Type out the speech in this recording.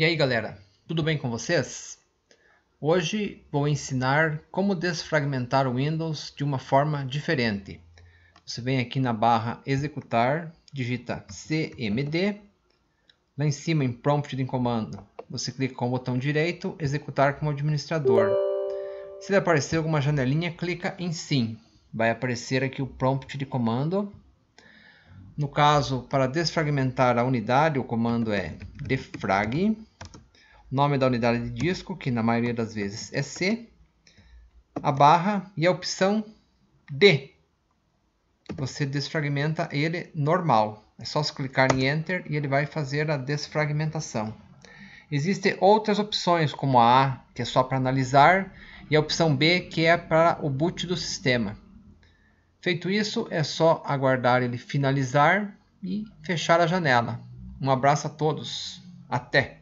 E aí galera, tudo bem com vocês? Hoje vou ensinar como desfragmentar o Windows de uma forma diferente. Você vem aqui na barra executar, digita CMD, lá em cima em prompt de comando, você clica com o botão direito, executar como administrador. Se aparecer alguma janelinha, clica em sim. Vai aparecer aqui o prompt de comando. No caso, para desfragmentar a unidade, o comando é defrag nome da unidade de disco, que na maioria das vezes é C, a barra e a opção D. Você desfragmenta ele normal. É só se clicar em Enter e ele vai fazer a desfragmentação. Existem outras opções, como a A, que é só para analisar, e a opção B, que é para o boot do sistema. Feito isso, é só aguardar ele finalizar e fechar a janela. Um abraço a todos. Até!